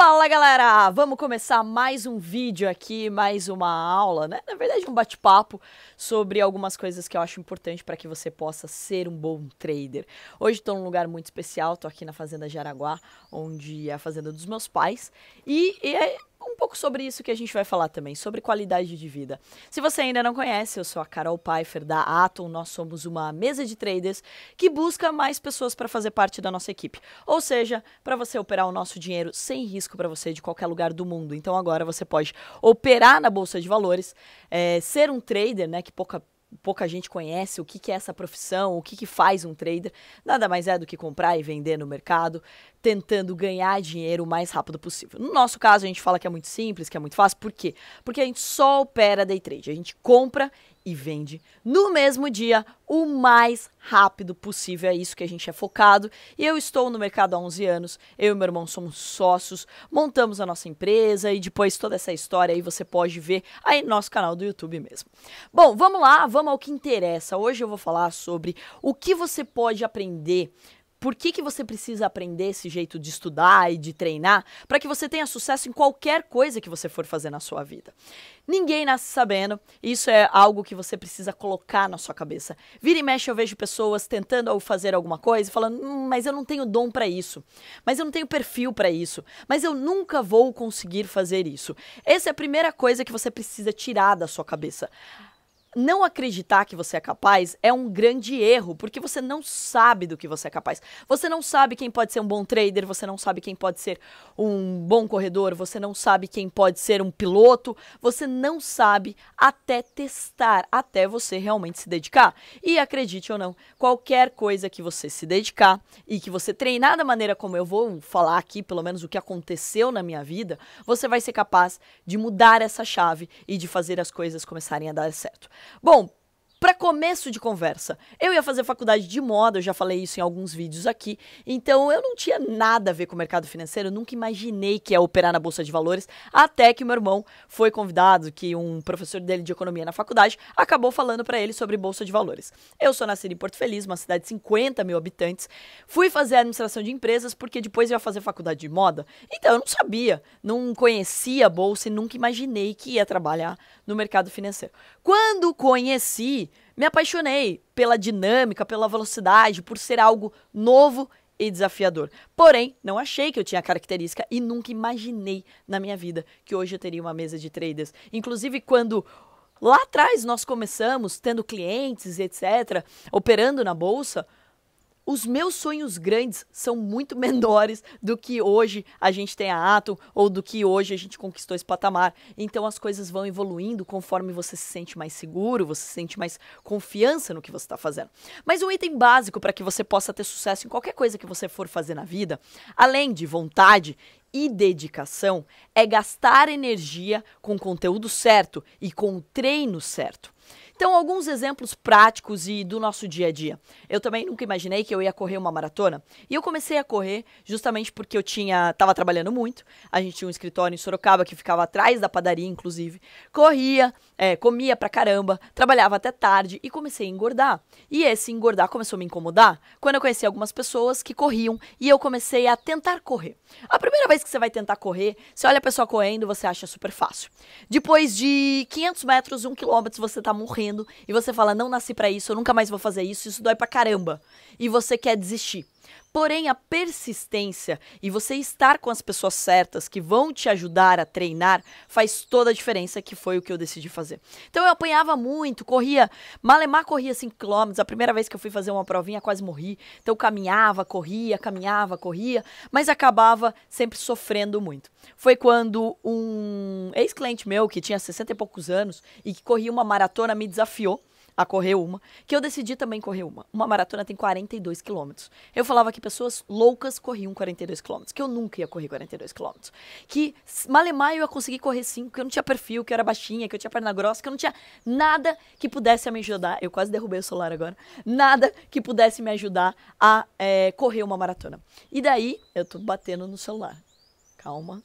Fala galera, vamos começar mais um vídeo aqui, mais uma aula, né? Na verdade, um bate-papo sobre algumas coisas que eu acho importante para que você possa ser um bom trader. Hoje estou num lugar muito especial, estou aqui na Fazenda Jaraguá, onde é a fazenda dos meus pais, e, e é um pouco sobre isso que a gente vai falar também, sobre qualidade de vida. Se você ainda não conhece, eu sou a Carol Pfeiffer da Atom, nós somos uma mesa de traders que busca mais pessoas para fazer parte da nossa equipe. Ou seja, para você operar o nosso dinheiro sem risco para você de qualquer lugar do mundo. Então agora você pode operar na bolsa de valores, é, ser um trader, né, que pouca pouca gente conhece o que, que é essa profissão, o que, que faz um trader. Nada mais é do que comprar e vender no mercado, tentando ganhar dinheiro o mais rápido possível. No nosso caso, a gente fala que é muito simples, que é muito fácil. Por quê? Porque a gente só opera day trade. A gente compra e vende no mesmo dia o mais rápido possível. É isso que a gente é focado. E eu estou no mercado há 11 anos. Eu e meu irmão somos sócios, montamos a nossa empresa e depois toda essa história aí você pode ver aí no nosso canal do YouTube mesmo. Bom, vamos lá, vamos ao que interessa. Hoje eu vou falar sobre o que você pode aprender por que, que você precisa aprender esse jeito de estudar e de treinar para que você tenha sucesso em qualquer coisa que você for fazer na sua vida? Ninguém nasce sabendo, isso é algo que você precisa colocar na sua cabeça. Vira e mexe, eu vejo pessoas tentando fazer alguma coisa e falando, hum, mas eu não tenho dom para isso, mas eu não tenho perfil para isso, mas eu nunca vou conseguir fazer isso. Essa é a primeira coisa que você precisa tirar da sua cabeça não acreditar que você é capaz é um grande erro, porque você não sabe do que você é capaz. Você não sabe quem pode ser um bom trader, você não sabe quem pode ser um bom corredor, você não sabe quem pode ser um piloto, você não sabe até testar, até você realmente se dedicar. E acredite ou não, qualquer coisa que você se dedicar e que você treinar da maneira como eu vou falar aqui, pelo menos o que aconteceu na minha vida, você vai ser capaz de mudar essa chave e de fazer as coisas começarem a dar certo. Bom, para começo de conversa, eu ia fazer faculdade de moda, eu já falei isso em alguns vídeos aqui, então eu não tinha nada a ver com o mercado financeiro, nunca imaginei que ia operar na bolsa de valores, até que meu irmão foi convidado, que um professor dele de economia na faculdade acabou falando para ele sobre bolsa de valores. Eu sou nascido em Porto Feliz, uma cidade de 50 mil habitantes, fui fazer administração de empresas porque depois eu ia fazer faculdade de moda, então eu não sabia, não conhecia a bolsa e nunca imaginei que ia trabalhar no mercado financeiro. Quando conheci, me apaixonei pela dinâmica, pela velocidade, por ser algo novo e desafiador. Porém, não achei que eu tinha característica e nunca imaginei na minha vida que hoje eu teria uma mesa de traders. Inclusive, quando lá atrás nós começamos tendo clientes, etc., operando na bolsa, os meus sonhos grandes são muito menores do que hoje a gente tem a Atom ou do que hoje a gente conquistou esse patamar. Então as coisas vão evoluindo conforme você se sente mais seguro, você se sente mais confiança no que você está fazendo. Mas um item básico para que você possa ter sucesso em qualquer coisa que você for fazer na vida, além de vontade e dedicação é gastar energia com o conteúdo certo e com o treino certo. Então, alguns exemplos práticos e do nosso dia a dia. Eu também nunca imaginei que eu ia correr uma maratona. E eu comecei a correr justamente porque eu tinha, estava trabalhando muito. A gente tinha um escritório em Sorocaba que ficava atrás da padaria, inclusive. Corria, é, comia pra caramba, trabalhava até tarde e comecei a engordar. E esse engordar começou a me incomodar quando eu conheci algumas pessoas que corriam e eu comecei a tentar correr. A primeira vez que você vai tentar correr, você olha a pessoa correndo, você acha super fácil. Depois de 500 metros, 1 quilômetro, você está morrendo e você fala: "Não nasci para isso, eu nunca mais vou fazer isso, isso dói pra caramba". E você quer desistir. Porém, a persistência e você estar com as pessoas certas que vão te ajudar a treinar faz toda a diferença, que foi o que eu decidi fazer. Então eu apanhava muito, corria, malemar corria 5 km. A primeira vez que eu fui fazer uma provinha, quase morri. Então eu caminhava, corria, caminhava, corria, mas acabava sempre sofrendo muito. Foi quando um ex-cliente meu, que tinha 60 e poucos anos e que corria uma maratona, me desafiou a correr uma, que eu decidi também correr uma. Uma maratona tem 42 quilômetros. Eu falava que pessoas loucas corriam 42 quilômetros, que eu nunca ia correr 42 quilômetros. Que malemar eu ia conseguir correr 5, que eu não tinha perfil, que eu era baixinha, que eu tinha perna grossa, que eu não tinha nada que pudesse me ajudar. Eu quase derrubei o celular agora. Nada que pudesse me ajudar a é, correr uma maratona. E daí, eu tô batendo no celular. Calma,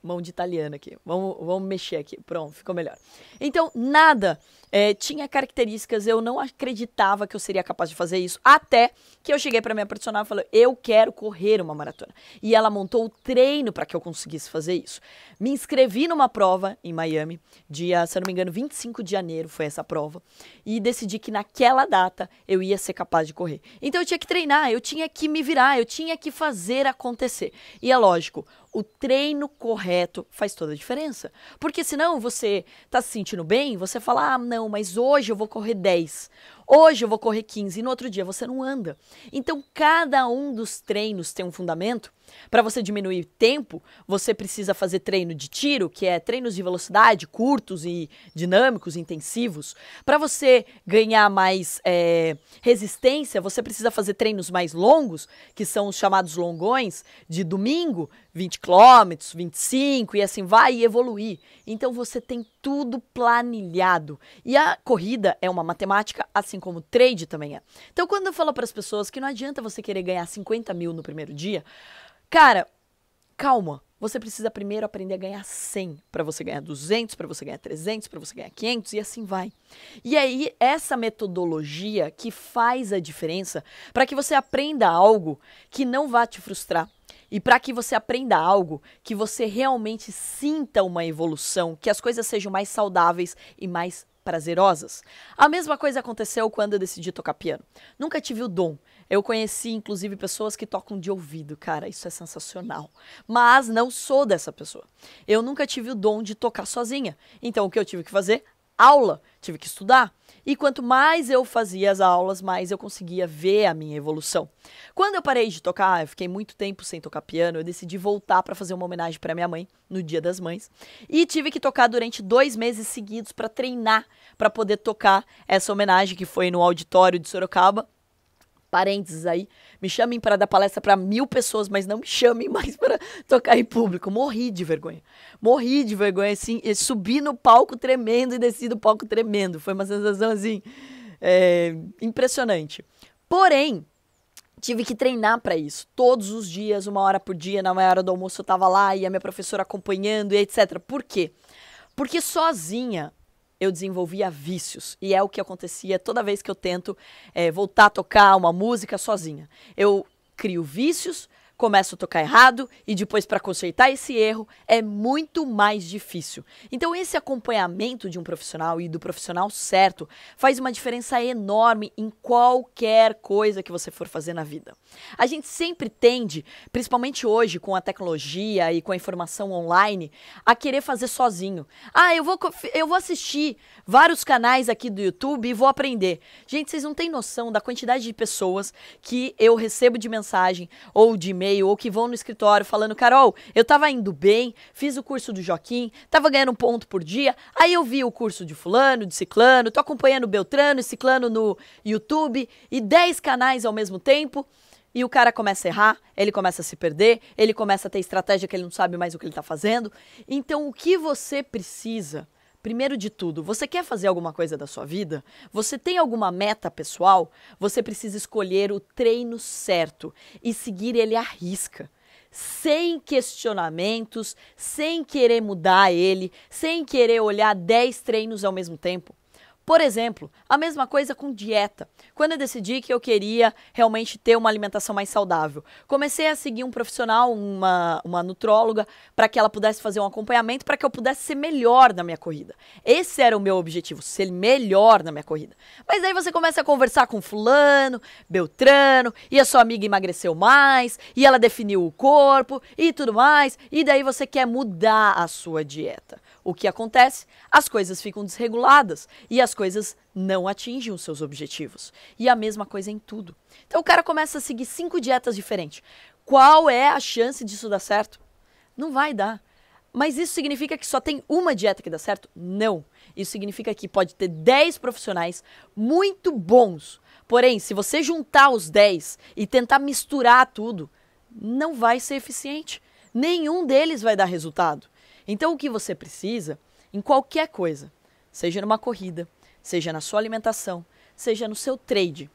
mão de italiano aqui. Vamos, vamos mexer aqui. Pronto, ficou melhor. Então, nada é, tinha características, eu não acreditava que eu seria capaz de fazer isso, até que eu cheguei para minha profissional e falei: "Eu quero correr uma maratona". E ela montou o treino para que eu conseguisse fazer isso. Me inscrevi numa prova em Miami, dia, se eu não me engano, 25 de janeiro foi essa prova, e decidi que naquela data eu ia ser capaz de correr. Então eu tinha que treinar, eu tinha que me virar, eu tinha que fazer acontecer. E é lógico, o treino correto faz toda a diferença. Porque senão você tá se sentindo bem, você fala: "Ah, não, não, mas hoje eu vou correr 10. Hoje eu vou correr 15 e no outro dia você não anda. Então, cada um dos treinos tem um fundamento. Para você diminuir tempo, você precisa fazer treino de tiro, que é treinos de velocidade curtos e dinâmicos, intensivos. Para você ganhar mais é, resistência, você precisa fazer treinos mais longos, que são os chamados longões, de domingo, 20 quilômetros, 25 e assim vai e evoluir. Então você tem tudo planilhado. E a corrida é uma matemática, assim assim como trade também é. Então, quando eu falo para as pessoas que não adianta você querer ganhar 50 mil no primeiro dia, cara, calma. Você precisa primeiro aprender a ganhar 100 para você ganhar 200, para você ganhar 300, para você ganhar 500 e assim vai. E aí essa metodologia que faz a diferença para que você aprenda algo que não vá te frustrar e para que você aprenda algo que você realmente sinta uma evolução, que as coisas sejam mais saudáveis e mais prazerosas. A mesma coisa aconteceu quando eu decidi tocar piano. Nunca tive o dom. Eu conheci, inclusive, pessoas que tocam de ouvido. Cara, isso é sensacional. Mas não sou dessa pessoa. Eu nunca tive o dom de tocar sozinha. Então, o que eu tive que fazer? aula, tive que estudar. E quanto mais eu fazia as aulas, mais eu conseguia ver a minha evolução. Quando eu parei de tocar, eu fiquei muito tempo sem tocar piano, eu decidi voltar para fazer uma homenagem para minha mãe no Dia das Mães e tive que tocar durante dois meses seguidos para treinar para poder tocar essa homenagem que foi no auditório de Sorocaba parênteses aí, me chamem para dar palestra para mil pessoas, mas não me chamem mais para tocar em público. Morri de vergonha. Morri de vergonha, assim, subi no palco tremendo e desci do palco tremendo. Foi uma sensação, assim, é, impressionante. Porém, tive que treinar para isso. Todos os dias, uma hora por dia, na hora do almoço eu estava lá e a minha professora acompanhando e etc. Por quê? Porque sozinha eu desenvolvia vícios. E é o que acontecia toda vez que eu tento é, voltar a tocar uma música sozinha. Eu crio vícios começo a tocar errado e depois para consertar esse erro é muito mais difícil. Então esse acompanhamento de um profissional e do profissional certo faz uma diferença enorme em qualquer coisa que você for fazer na vida. A gente sempre tende, principalmente hoje com a tecnologia e com a informação online, a querer fazer sozinho. Ah, eu vou eu vou assistir vários canais aqui do YouTube e vou aprender. Gente, vocês não têm noção da quantidade de pessoas que eu recebo de mensagem ou de e-mail e-mail ou que vão no escritório falando: Carol, eu estava indo bem, fiz o curso do Joaquim, estava ganhando um ponto por dia, aí eu vi o curso de Fulano, de Ciclano, tô acompanhando Beltrano e Ciclano no YouTube e 10 canais ao mesmo tempo. E o cara começa a errar, ele começa a se perder, ele começa a ter estratégia que ele não sabe mais o que ele está fazendo. Então, o que você precisa Primeiro de tudo, você quer fazer alguma coisa da sua vida? Você tem alguma meta pessoal? Você precisa escolher o treino certo e seguir ele à risca sem questionamentos, sem querer mudar ele, sem querer olhar 10 treinos ao mesmo tempo. Por exemplo, a mesma coisa com dieta. Quando eu decidi que eu queria realmente ter uma alimentação mais saudável, comecei a seguir um profissional, uma, uma nutróloga, para que ela pudesse fazer um acompanhamento, para que eu pudesse ser melhor na minha corrida. Esse era o meu objetivo, ser melhor na minha corrida. Mas aí você começa a conversar com Fulano, Beltrano, e a sua amiga emagreceu mais, e ela definiu o corpo, e tudo mais, e daí você quer mudar a sua dieta. O que acontece? As coisas ficam desreguladas e as coisas não atingem os seus objetivos. E a mesma coisa em tudo. Então o cara começa a seguir cinco dietas diferentes. Qual é a chance disso dar certo? Não vai dar. Mas isso significa que só tem uma dieta que dá certo? Não. Isso significa que pode ter 10 profissionais muito bons. Porém, se você juntar os 10 e tentar misturar tudo, não vai ser eficiente. Nenhum deles vai dar resultado. Então, o que você precisa em qualquer coisa, seja numa corrida, seja na sua alimentação, seja no seu trade,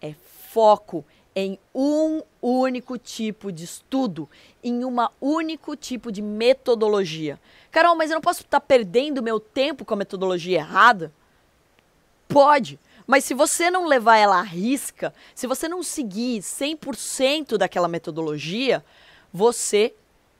é foco em um único tipo de estudo, em uma único tipo de metodologia. Carol, mas eu não posso estar tá perdendo meu tempo com a metodologia errada? Pode, mas se você não levar ela à risca, se você não seguir 100% daquela metodologia, você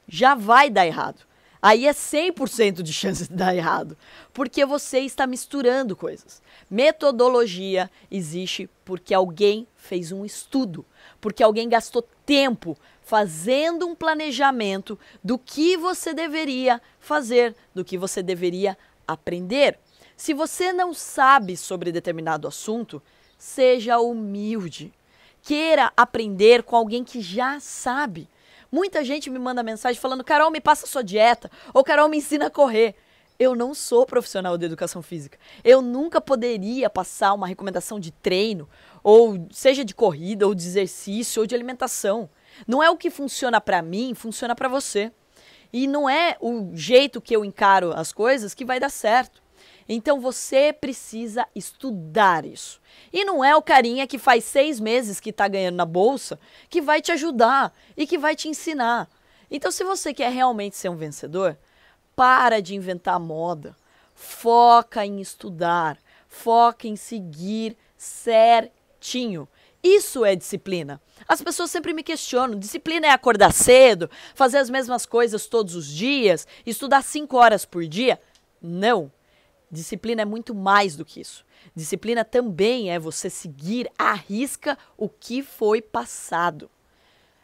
já vai dar errado. Aí é 100% de chance de dar errado, porque você está misturando coisas. Metodologia existe porque alguém fez um estudo, porque alguém gastou tempo fazendo um planejamento do que você deveria fazer, do que você deveria aprender. Se você não sabe sobre determinado assunto, seja humilde. Queira aprender com alguém que já sabe Muita gente me manda mensagem falando: Carol, me passa sua dieta, ou Carol, me ensina a correr. Eu não sou profissional de educação física. Eu nunca poderia passar uma recomendação de treino, ou seja de corrida, ou de exercício, ou de alimentação. Não é o que funciona para mim, funciona para você. E não é o jeito que eu encaro as coisas que vai dar certo. Então você precisa estudar isso. E não é o carinha que faz seis meses que está ganhando na bolsa que vai te ajudar e que vai te ensinar. Então, se você quer realmente ser um vencedor, para de inventar moda. Foca em estudar, foca em seguir certinho. Isso é disciplina. As pessoas sempre me questionam: disciplina é acordar cedo, fazer as mesmas coisas todos os dias, estudar cinco horas por dia? Não. Disciplina é muito mais do que isso. Disciplina também é você seguir à risca o que foi passado.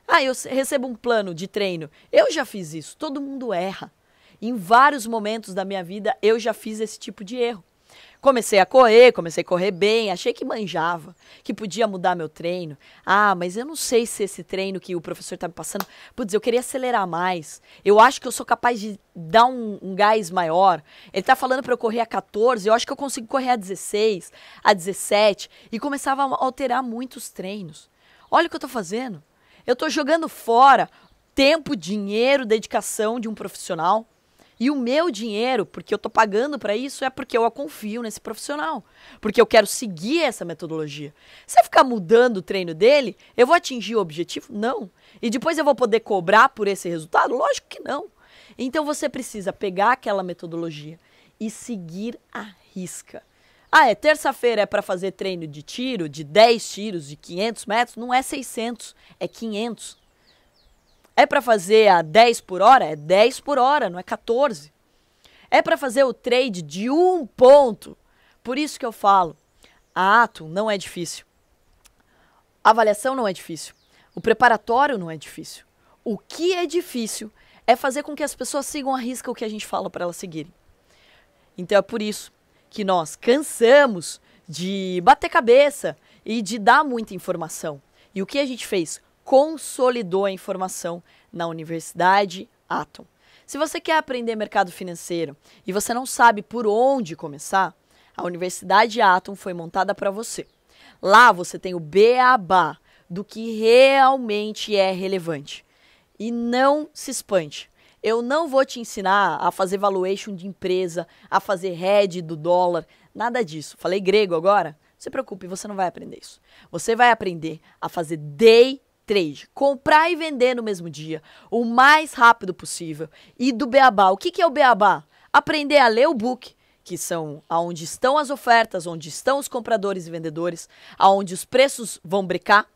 Ah, eu recebo um plano de treino. Eu já fiz isso. Todo mundo erra. Em vários momentos da minha vida eu já fiz esse tipo de erro. Comecei a correr, comecei a correr bem, achei que manjava, que podia mudar meu treino. Ah, mas eu não sei se esse treino que o professor está me passando, putz, eu queria acelerar mais. Eu acho que eu sou capaz de dar um, um gás maior. Ele está falando para eu correr a 14, eu acho que eu consigo correr a 16, a 17 e começava a alterar muito os treinos. Olha o que eu estou fazendo. Eu estou jogando fora tempo, dinheiro, dedicação de um profissional e o meu dinheiro, porque eu estou pagando para isso, é porque eu confio nesse profissional. Porque eu quero seguir essa metodologia. Se eu ficar mudando o treino dele, eu vou atingir o objetivo? Não. E depois eu vou poder cobrar por esse resultado? Lógico que não. Então você precisa pegar aquela metodologia e seguir a risca. Ah, é terça-feira é para fazer treino de tiro, de 10 tiros, de 500 metros? Não é 600, é 500. É para fazer a 10 por hora? É 10 por hora, não é 14. É para fazer o trade de um ponto. Por isso que eu falo, a ato não é difícil. A avaliação não é difícil. O preparatório não é difícil. O que é difícil é fazer com que as pessoas sigam a risca o que a gente fala para elas seguirem. Então é por isso que nós cansamos de bater cabeça e de dar muita informação. E o que a gente fez? consolidou a informação na Universidade Atom. Se você quer aprender mercado financeiro e você não sabe por onde começar, a Universidade Atom foi montada para você. Lá você tem o beabá do que realmente é relevante. E não se espante. Eu não vou te ensinar a fazer valuation de empresa, a fazer head do dólar, nada disso. Falei grego agora? Não se preocupe, você não vai aprender isso. Você vai aprender a fazer day trade, comprar e vender no mesmo dia, o mais rápido possível. E do beabá, o que, que é o beabá? Aprender a ler o book, que são aonde estão as ofertas, onde estão os compradores e vendedores, aonde os preços vão brecar,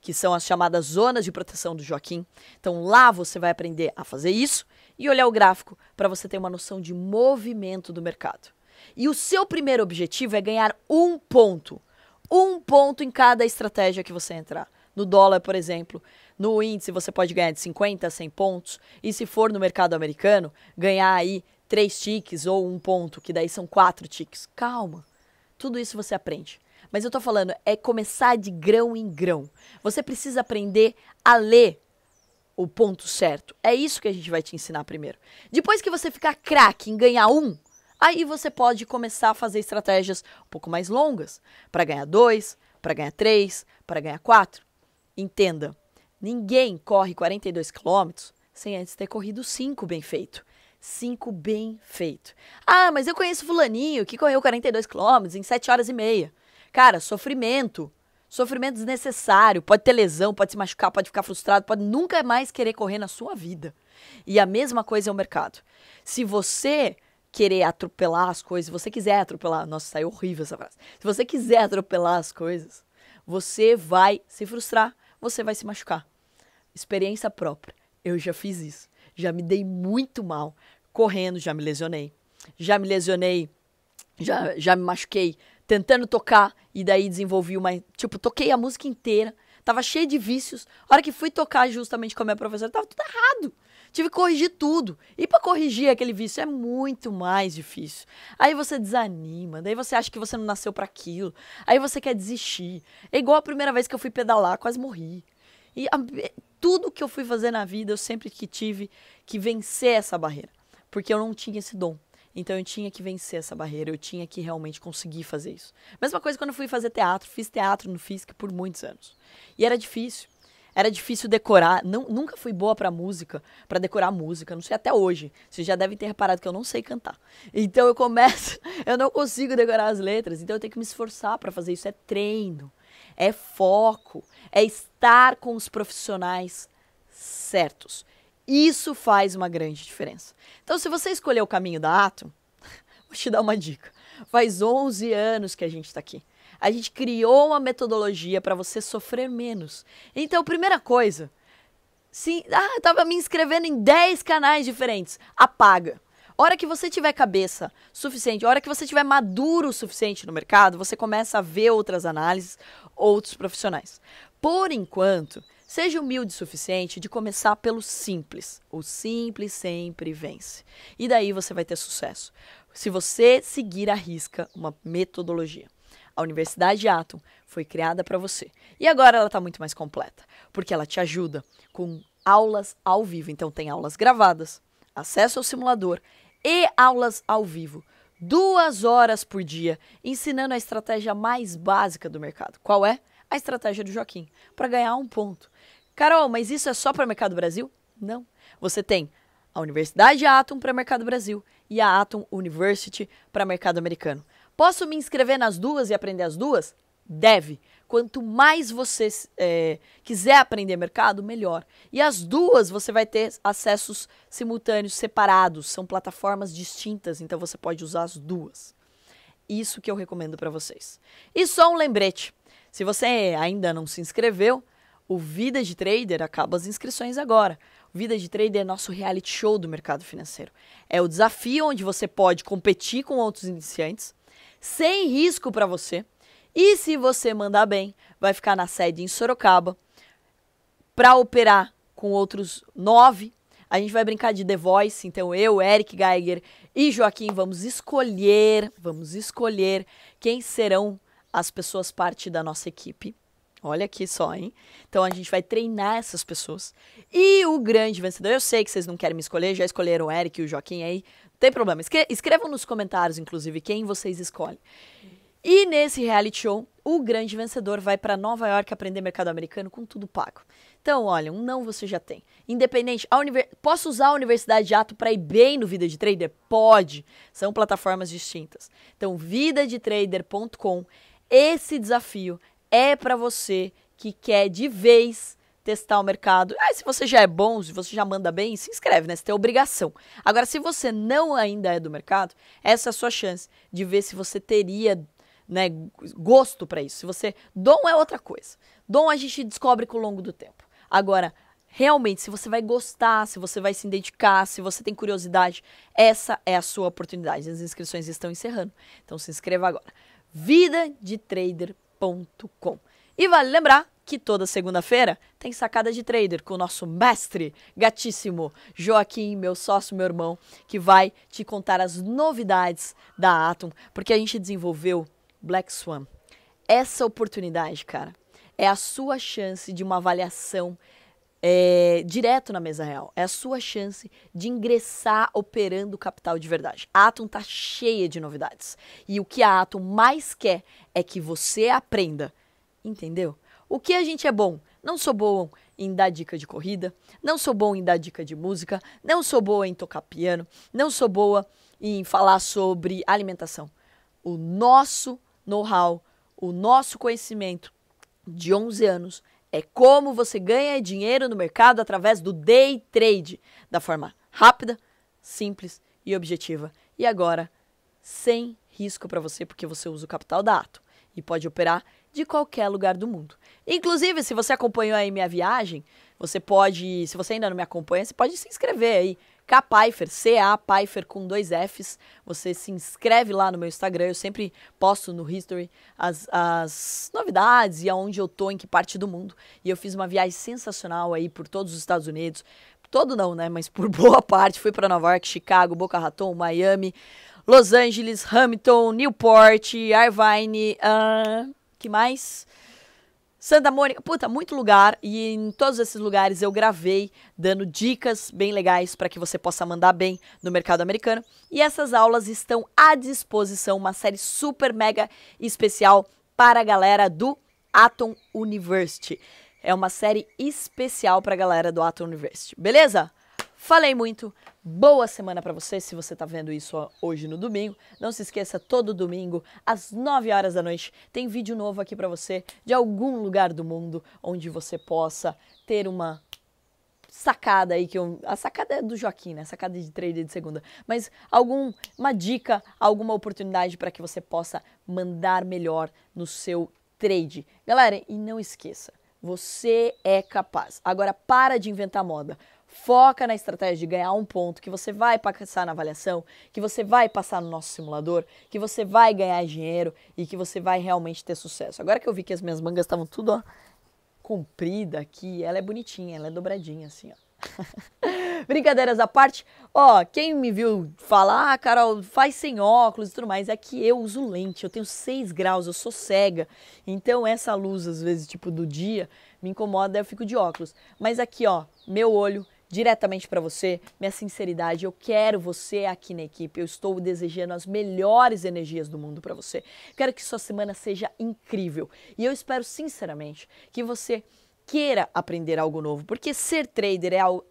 que são as chamadas zonas de proteção do Joaquim. Então lá você vai aprender a fazer isso e olhar o gráfico para você ter uma noção de movimento do mercado. E o seu primeiro objetivo é ganhar um ponto. Um ponto em cada estratégia que você entrar. No dólar, por exemplo, no índice você pode ganhar de 50 a 100 pontos, e se for no mercado americano, ganhar aí três tiques ou um ponto, que daí são quatro tiques. Calma, tudo isso você aprende. Mas eu tô falando, é começar de grão em grão. Você precisa aprender a ler o ponto certo. É isso que a gente vai te ensinar primeiro. Depois que você ficar craque em ganhar um, aí você pode começar a fazer estratégias um pouco mais longas para ganhar dois, para ganhar três, para ganhar quatro. Entenda, ninguém corre 42 quilômetros sem antes ter corrido 5 bem feito. 5 bem feito. Ah, mas eu conheço fulaninho que correu 42 quilômetros em 7 horas e meia. Cara, sofrimento. Sofrimento desnecessário, pode ter lesão, pode se machucar, pode ficar frustrado, pode nunca mais querer correr na sua vida. E a mesma coisa é o mercado. Se você querer atropelar as coisas, se você quiser atropelar, nossa, saiu horrível essa frase. Se você quiser atropelar as coisas, você vai se frustrar, você vai se machucar. Experiência própria. Eu já fiz isso. Já me dei muito mal. Correndo, já me lesionei. Já me lesionei. Já, já me machuquei. Tentando tocar. E daí desenvolvi uma. Tipo, toquei a música inteira. Tava cheia de vícios. A hora que fui tocar justamente com a minha professora, tava tudo errado. Tive que corrigir tudo. E para corrigir aquele vício é muito mais difícil. Aí você desanima, daí você acha que você não nasceu para aquilo. Aí você quer desistir. É igual a primeira vez que eu fui pedalar, quase morri. E a, tudo que eu fui fazer na vida, eu sempre que tive que vencer essa barreira, porque eu não tinha esse dom. Então eu tinha que vencer essa barreira, eu tinha que realmente conseguir fazer isso. Mesma coisa quando eu fui fazer teatro, fiz teatro no FISC por muitos anos. E era difícil. Era difícil decorar. Não, nunca fui boa pra música, para decorar música. Não sei até hoje. Vocês já devem ter reparado que eu não sei cantar. Então eu começo, eu não consigo decorar as letras. Então eu tenho que me esforçar para fazer isso. É treino, é foco, é estar com os profissionais certos. Isso faz uma grande diferença. Então, se você escolher o caminho da Atom, vou te dar uma dica. Faz 11 anos que a gente está aqui. A gente criou uma metodologia para você sofrer menos. Então, primeira coisa, sim, ah, eu tava me inscrevendo em 10 canais diferentes, apaga. Hora que você tiver cabeça suficiente, hora que você tiver maduro o suficiente no mercado, você começa a ver outras análises, outros profissionais. Por enquanto, Seja humilde o suficiente de começar pelo simples. O simples sempre vence. E daí você vai ter sucesso. Se você seguir a risca uma metodologia. A Universidade Atom foi criada para você. E agora ela está muito mais completa, porque ela te ajuda com aulas ao vivo. Então tem aulas gravadas, acesso ao simulador e aulas ao vivo. Duas horas por dia ensinando a estratégia mais básica do mercado. Qual é? A estratégia do Joaquim, para ganhar um ponto. Carol, mas isso é só para o Mercado Brasil? Não. Você tem a Universidade Atom para o Mercado Brasil e a Atom University para o mercado americano. Posso me inscrever nas duas e aprender as duas? Deve. Quanto mais você é, quiser aprender mercado, melhor. E as duas você vai ter acessos simultâneos, separados, são plataformas distintas, então você pode usar as duas. Isso que eu recomendo para vocês. E só um lembrete: se você ainda não se inscreveu, o Vida de Trader acaba as inscrições agora. O Vida de Trader é nosso reality show do mercado financeiro. É o desafio onde você pode competir com outros iniciantes sem risco para você. E se você mandar bem, vai ficar na sede em Sorocaba para operar com outros nove. A gente vai brincar de The Voice, então eu, Eric Geiger e Joaquim vamos escolher, vamos escolher quem serão as pessoas parte da nossa equipe. Olha aqui só, hein? Então a gente vai treinar essas pessoas. E o grande vencedor, eu sei que vocês não querem me escolher, já escolheram o Eric e o Joaquim aí tem problema. escrevam nos comentários, inclusive, quem vocês escolhem. E nesse reality show, o grande vencedor vai para Nova York aprender mercado americano com tudo pago. Então, olha, um não você já tem. Independente, a posso usar a Universidade de Ato para ir bem no Vida de Trader? Pode. São plataformas distintas. Então, vidadetrader.com. Esse desafio é para você que quer de vez testar o mercado. Ah, se você já é bom, se você já manda bem, se inscreve, né? Você tem obrigação. Agora, se você não ainda é do mercado, essa é a sua chance de ver se você teria né, gosto para isso. Se você dom é outra coisa. Dom a gente descobre com o longo do tempo. Agora, realmente, se você vai gostar, se você vai se dedicar, se você tem curiosidade, essa é a sua oportunidade. As inscrições estão encerrando. Então se inscreva agora. Vida-de-trader.com. E vale lembrar que toda segunda-feira tem sacada de trader com o nosso mestre gatíssimo Joaquim, meu sócio, meu irmão, que vai te contar as novidades da Atom, porque a gente desenvolveu Black Swan. Essa oportunidade, cara, é a sua chance de uma avaliação é, direto na mesa real. É a sua chance de ingressar operando capital de verdade. A Atom tá cheia de novidades. E o que a Atom mais quer é que você aprenda, entendeu? O que a gente é bom? Não sou bom em dar dica de corrida, não sou bom em dar dica de música, não sou boa em tocar piano, não sou boa em falar sobre alimentação. O nosso know-how, o nosso conhecimento de 11 anos é como você ganha dinheiro no mercado através do day trade, da forma rápida, simples e objetiva. E agora, sem risco para você, porque você usa o capital da Ato e pode operar de qualquer lugar do mundo. Inclusive, se você acompanhou aí minha viagem, você pode, se você ainda não me acompanha, você pode se inscrever aí. Capaifer, c a Pfeiffer com dois Fs. Você se inscreve lá no meu Instagram. Eu sempre posto no History as, as novidades e aonde eu tô, em que parte do mundo. E eu fiz uma viagem sensacional aí por todos os Estados Unidos. Todo não, né? Mas por boa parte. Fui para Nova York, Chicago, Boca Raton, Miami, Los Angeles, Hamilton, Newport, Irvine. Uh que mais? Santa Mônica, puta, muito lugar e em todos esses lugares eu gravei dando dicas bem legais para que você possa mandar bem no mercado americano. E essas aulas estão à disposição, uma série super mega especial para a galera do Atom University. É uma série especial para a galera do Atom University, beleza? Falei muito. Boa semana para você, se você está vendo isso hoje no domingo. Não se esqueça, todo domingo, às 9 horas da noite, tem vídeo novo aqui para você de algum lugar do mundo onde você possa ter uma sacada aí que eu, a sacada é do Joaquim, né? A sacada de trader de segunda, mas alguma dica, alguma oportunidade para que você possa mandar melhor no seu trade. Galera, e não esqueça, você é capaz. Agora para de inventar moda. Foca na estratégia de ganhar um ponto que você vai passar na avaliação, que você vai passar no nosso simulador, que você vai ganhar dinheiro e que você vai realmente ter sucesso. Agora que eu vi que as minhas mangas estavam tudo ó, comprida aqui, ela é bonitinha, ela é dobradinha assim, ó. Brincadeiras à parte, ó, quem me viu falar, ah, Carol, faz sem óculos e tudo mais, é que eu uso lente, eu tenho 6 graus, eu sou cega, então essa luz, às vezes, tipo, do dia, me incomoda, eu fico de óculos. Mas aqui, ó, meu olho diretamente para você minha sinceridade. Eu quero você aqui na equipe. Eu estou desejando as melhores energias do mundo para você. Quero que sua semana seja incrível e eu espero sinceramente que você queira aprender algo novo, porque ser trader é algo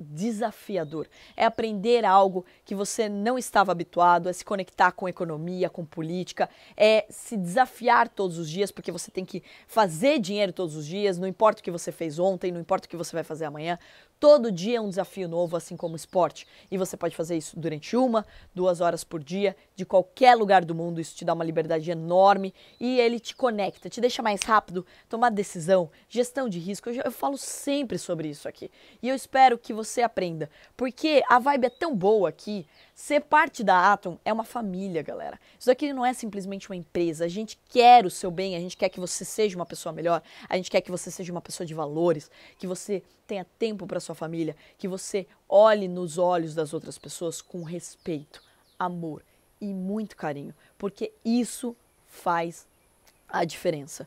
desafiador, é aprender algo que você não estava habituado, é se conectar com economia, com política, é se desafiar todos os dias, porque você tem que fazer dinheiro todos os dias, não importa o que você fez ontem, não importa o que você vai fazer amanhã, Todo dia é um desafio novo, assim como o esporte. E você pode fazer isso durante uma, duas horas por dia, de qualquer lugar do mundo. Isso te dá uma liberdade enorme e ele te conecta, te deixa mais rápido, tomar decisão, gestão de risco. Eu, já, eu falo sempre sobre isso aqui. E eu espero que você aprenda, porque a vibe é tão boa aqui. Ser parte da Atom é uma família, galera. Isso aqui não é simplesmente uma empresa. A gente quer o seu bem, a gente quer que você seja uma pessoa melhor, a gente quer que você seja uma pessoa de valores, que você tenha tempo para sua família, que você olhe nos olhos das outras pessoas com respeito, amor e muito carinho, porque isso faz a diferença.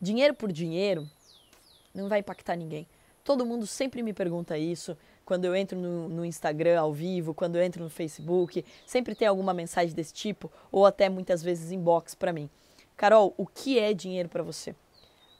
Dinheiro por dinheiro não vai impactar ninguém. Todo mundo sempre me pergunta isso quando eu entro no, no, Instagram ao vivo, quando eu entro no Facebook, sempre tem alguma mensagem desse tipo ou até muitas vezes inbox para mim. Carol, o que é dinheiro para você?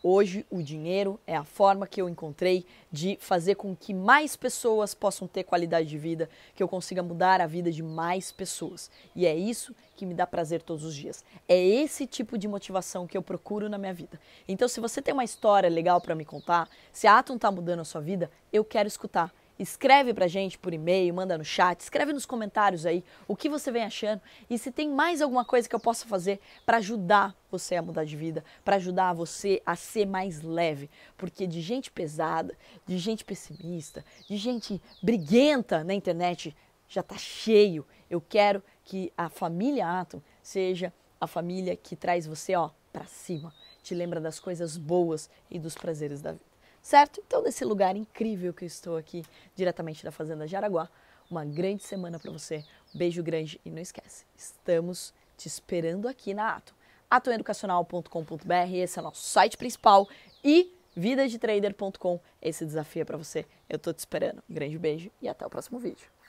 Hoje, o dinheiro é a forma que eu encontrei de fazer com que mais pessoas possam ter qualidade de vida, que eu consiga mudar a vida de mais pessoas. E é isso que me dá prazer todos os dias. É esse tipo de motivação que eu procuro na minha vida. Então, se você tem uma história legal para me contar, se a Atom está mudando a sua vida, eu quero escutar. Escreve pra gente por e-mail, manda no chat, escreve nos comentários aí o que você vem achando e se tem mais alguma coisa que eu possa fazer para ajudar você a mudar de vida, para ajudar você a ser mais leve, porque de gente pesada, de gente pessimista, de gente briguenta na internet já tá cheio. Eu quero que a família Atom seja a família que traz você, ó, para cima, te lembra das coisas boas e dos prazeres da vida certo? Então, nesse lugar incrível que eu estou aqui, diretamente da Fazenda Jaraguá, uma grande semana para você. Beijo grande e não esquece, estamos te esperando aqui na Ato. atoeducacional.com.br, esse é o nosso site principal e vidadetrader.com. Esse desafio é para você. Eu tô te esperando. Um grande beijo e até o próximo vídeo.